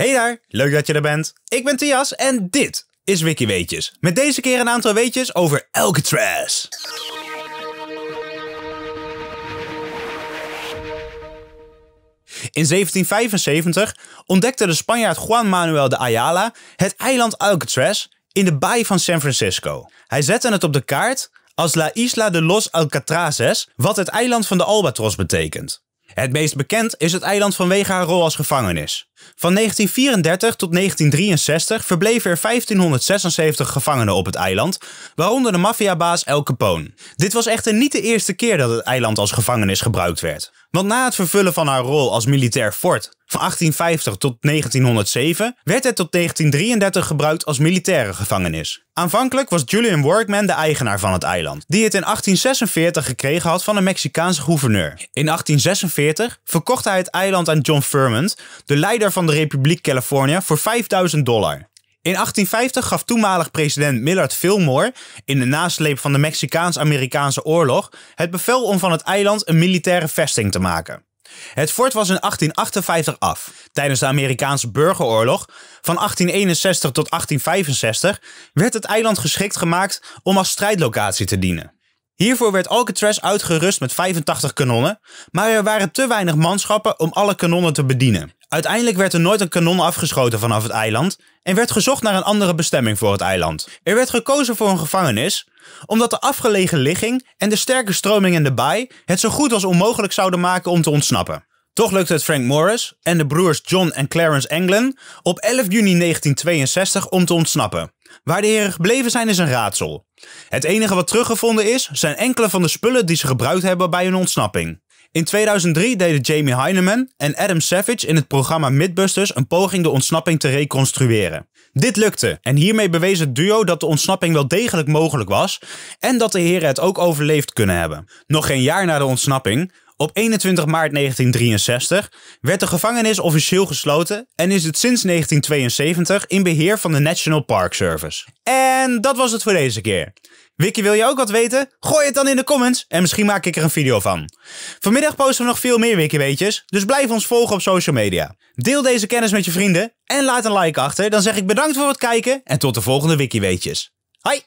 Hey daar, leuk dat je er bent. Ik ben Thias en dit is WikiWeetjes. Met deze keer een aantal weetjes over Alcatraz. In 1775 ontdekte de Spanjaard Juan Manuel de Ayala het eiland Alcatraz in de baai van San Francisco. Hij zette het op de kaart als La Isla de los Alcatrazes, wat het eiland van de albatros betekent. Het meest bekend is het eiland vanwege haar rol als gevangenis. Van 1934 tot 1963 verbleven er 1576 gevangenen op het eiland, waaronder de maffiabaas El Capone. Dit was echter niet de eerste keer dat het eiland als gevangenis gebruikt werd. Want na het vervullen van haar rol als militair fort van 1850 tot 1907 werd het tot 1933 gebruikt als militaire gevangenis. Aanvankelijk was Julian Workman de eigenaar van het eiland, die het in 1846 gekregen had van een Mexicaanse gouverneur. In 1846 verkocht hij het eiland aan John Furman, de leider van de Republiek Californië, voor 5000 dollar. In 1850 gaf toenmalig president Millard Fillmore in de nasleep van de Mexicaans-Amerikaanse oorlog het bevel om van het eiland een militaire vesting te maken. Het fort was in 1858 af. Tijdens de Amerikaanse burgeroorlog van 1861 tot 1865 werd het eiland geschikt gemaakt om als strijdlocatie te dienen. Hiervoor werd Alcatraz uitgerust met 85 kanonnen, maar er waren te weinig manschappen om alle kanonnen te bedienen. Uiteindelijk werd er nooit een kanon afgeschoten vanaf het eiland en werd gezocht naar een andere bestemming voor het eiland. Er werd gekozen voor een gevangenis, omdat de afgelegen ligging en de sterke stroming in de baai het zo goed als onmogelijk zouden maken om te ontsnappen. Toch lukte het Frank Morris en de broers John en Clarence Englen op 11 juni 1962 om te ontsnappen. Waar de heren gebleven zijn is een raadsel. Het enige wat teruggevonden is, zijn enkele van de spullen die ze gebruikt hebben bij hun ontsnapping. In 2003 deden Jamie Heineman en Adam Savage in het programma Midbusters een poging de ontsnapping te reconstrueren. Dit lukte en hiermee bewees het duo dat de ontsnapping wel degelijk mogelijk was en dat de heren het ook overleefd kunnen hebben. Nog geen jaar na de ontsnapping op 21 maart 1963 werd de gevangenis officieel gesloten en is het sinds 1972 in beheer van de National Park Service. En dat was het voor deze keer. Wiki, wil je ook wat weten? Gooi het dan in de comments en misschien maak ik er een video van. Vanmiddag posten we nog veel meer Wiki-weetjes, dus blijf ons volgen op social media. Deel deze kennis met je vrienden en laat een like achter. Dan zeg ik bedankt voor het kijken en tot de volgende Wiki-weetjes. Hoi!